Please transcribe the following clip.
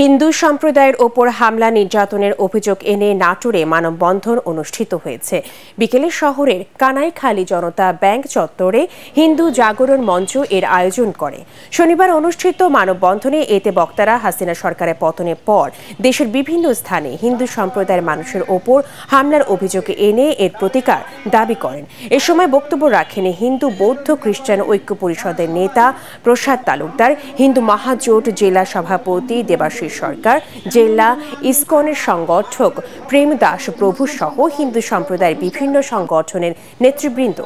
হিন্দু সম্প্রদায়ের ওপর হামলা নির্যাতনের অভিযোগ এনে নাটোরে মানববন্ধন অনুষ্ঠিত হয়েছে বিকেলে শহরের কানাইখালী জনতা ব্যাংক চত্বরে হিন্দু জাগরণ মঞ্চ এর আয়োজন করে শনিবার অনুষ্ঠিত মানববন্ধনে এতে বক্তারা হাসিনা সরকারের পতনের পর দেশের বিভিন্ন স্থানে হিন্দু সম্প্রদায়ের মানুষের ওপর হামলার অভিযোগ এনে এর প্রতিকার দাবি করেন এ সময় বক্তব্য রাখেন হিন্দু বৌদ্ধ খ্রিস্টান ঐক্য পরিষদের নেতা প্রসাদ তালুকদার হিন্দু মহাজোট জেলা সভাপতি দেবাস রাশি সরকার জেলা ইসকনের সংগঠক প্রেমদাস প্রভু সহ হিন্দু সম্প্রদায়ের বিভিন্ন সংগঠনের নেতৃবৃন্দ